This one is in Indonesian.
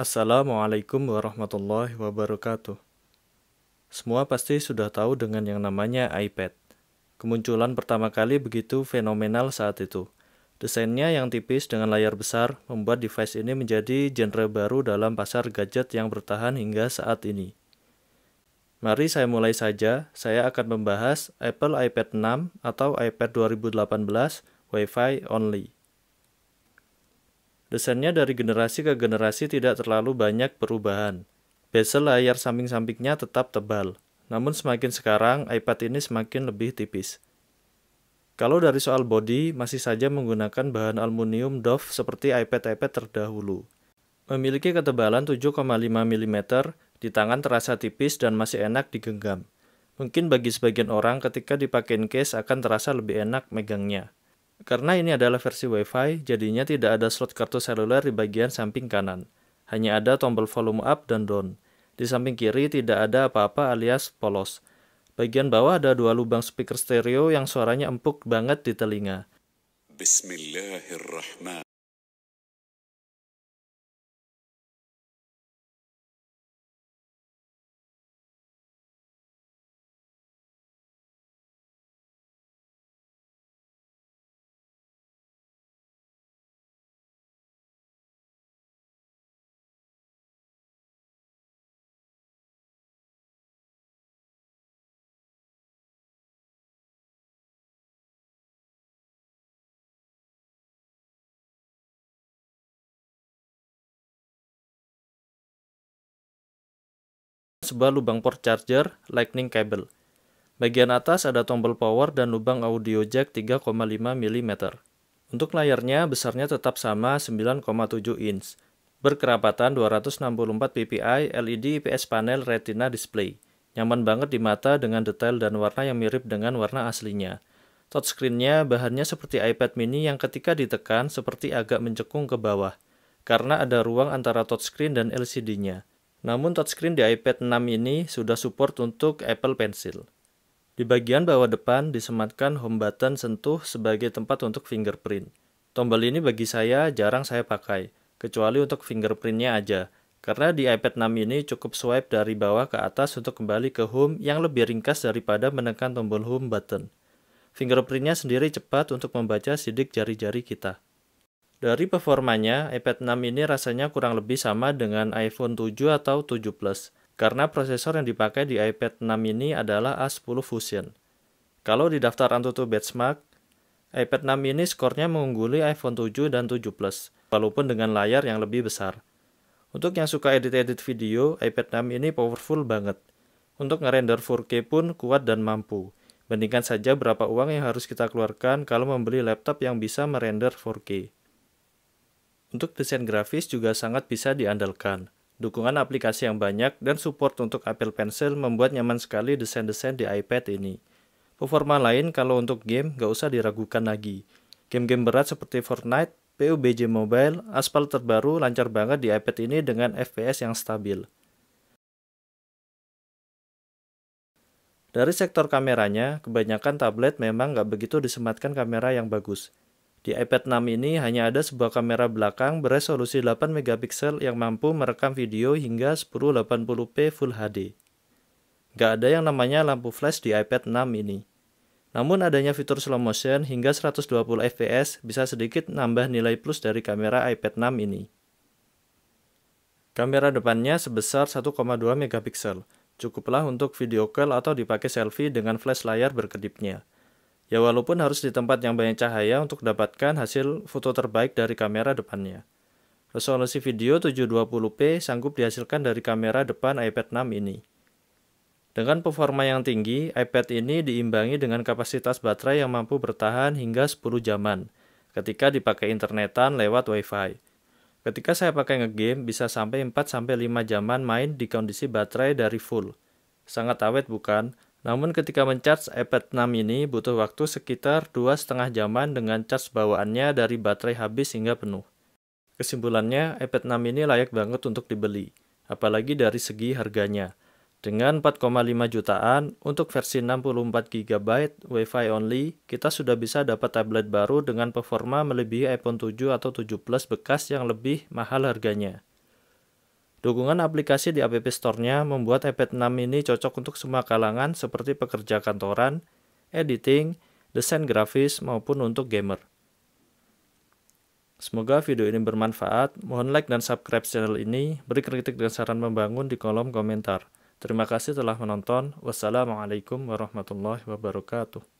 Assalamualaikum warahmatullahi wabarakatuh. Semua pasti sudah tahu dengan yang namanya iPad. Kemunculan pertama kali begitu fenomenal saat itu. Desainnya yang tipis dengan layar besar membuat device ini menjadi genre baru dalam pasar gadget yang bertahan hingga saat ini. Mari saya mulai saja, saya akan membahas Apple iPad 6 atau iPad 2018 Wi-Fi only. Desainnya dari generasi ke generasi tidak terlalu banyak perubahan. Bezel layar samping-sampingnya tetap tebal, namun semakin sekarang iPad ini semakin lebih tipis. Kalau dari soal body, masih saja menggunakan bahan aluminium doff seperti iPad-iPad terdahulu. Memiliki ketebalan 7,5 mm, di tangan terasa tipis dan masih enak digenggam. Mungkin bagi sebagian orang ketika dipakein case akan terasa lebih enak megangnya. Karena ini adalah versi WiFi, jadinya tidak ada slot kartu seluler di bagian samping kanan. Hanya ada tombol volume up dan down. Di samping kiri tidak ada apa-apa alias polos. Bagian bawah ada dua lubang speaker stereo yang suaranya empuk banget di telinga. Bismillahirrahmanirrahim. sebuah lubang port charger lightning cable. Bagian atas ada tombol power dan lubang audio jack 3,5 mm. Untuk layarnya besarnya tetap sama 9,7 inch. Berkerapatan 264 ppi LED IPS panel retina display. Nyaman banget di mata dengan detail dan warna yang mirip dengan warna aslinya. Touchscreen-nya bahannya seperti iPad mini yang ketika ditekan seperti agak mencekung ke bawah, karena ada ruang antara touchscreen dan LCD-nya. Namun touchscreen di iPad 6 ini sudah support untuk Apple Pencil. Di bagian bawah depan disematkan home button sentuh sebagai tempat untuk fingerprint. Tombol ini bagi saya jarang saya pakai, kecuali untuk fingerprintnya aja, karena di iPad 6 ini cukup swipe dari bawah ke atas untuk kembali ke home yang lebih ringkas daripada menekan tombol home button. Fingerprintnya sendiri cepat untuk membaca sidik jari-jari kita. Dari performanya, iPad 6 ini rasanya kurang lebih sama dengan iPhone 7 atau 7 Plus, karena prosesor yang dipakai di iPad 6 ini adalah A10 Fusion. Kalau di daftar Antutu Benchmark, iPad 6 ini skornya mengungguli iPhone 7 dan 7 Plus, walaupun dengan layar yang lebih besar. Untuk yang suka edit-edit video, iPad 6 ini powerful banget. Untuk ngerender 4K pun kuat dan mampu. Bandingkan saja berapa uang yang harus kita keluarkan kalau membeli laptop yang bisa merender 4K. Untuk desain grafis juga sangat bisa diandalkan. Dukungan aplikasi yang banyak dan support untuk Apple Pencil membuat nyaman sekali desain-desain di iPad ini. Performa lain kalau untuk game gak usah diragukan lagi. Game-game berat seperti Fortnite, PUBG Mobile, Aspal terbaru lancar banget di iPad ini dengan FPS yang stabil. Dari sektor kameranya, kebanyakan tablet memang nggak begitu disematkan kamera yang bagus. Di iPad 6 ini hanya ada sebuah kamera belakang beresolusi 8 megapiksel yang mampu merekam video hingga 1080p Full HD. Gak ada yang namanya lampu flash di iPad 6 ini. Namun adanya fitur slow motion hingga 120 fps bisa sedikit nambah nilai plus dari kamera iPad 6 ini. Kamera depannya sebesar 1,2 megapiksel. Cukuplah untuk video call atau dipakai selfie dengan flash layar berkedipnya. Ya walaupun harus di tempat yang banyak cahaya untuk dapatkan hasil foto terbaik dari kamera depannya. Resolusi video 720p sanggup dihasilkan dari kamera depan iPad 6 ini. Dengan performa yang tinggi, iPad ini diimbangi dengan kapasitas baterai yang mampu bertahan hingga 10 jaman ketika dipakai internetan lewat Wi-Fi. Ketika saya pakai ngegame, bisa sampai 4-5 jaman main di kondisi baterai dari full. Sangat awet bukan? Namun ketika mencharge iPad 6 ini butuh waktu sekitar dua setengah jaman dengan charge bawaannya dari baterai habis hingga penuh. Kesimpulannya, iPad 6 ini layak banget untuk dibeli, apalagi dari segi harganya. Dengan 4,5 jutaan, untuk versi 64GB Wi-Fi only, kita sudah bisa dapat tablet baru dengan performa melebihi iPhone 7 atau 7 Plus bekas yang lebih mahal harganya. Dukungan aplikasi di App Store-nya membuat iPad 6 ini cocok untuk semua kalangan seperti pekerja kantoran, editing, desain grafis, maupun untuk gamer. Semoga video ini bermanfaat. Mohon like dan subscribe channel ini. Beri kritik dan saran membangun di kolom komentar. Terima kasih telah menonton. Wassalamualaikum warahmatullahi wabarakatuh.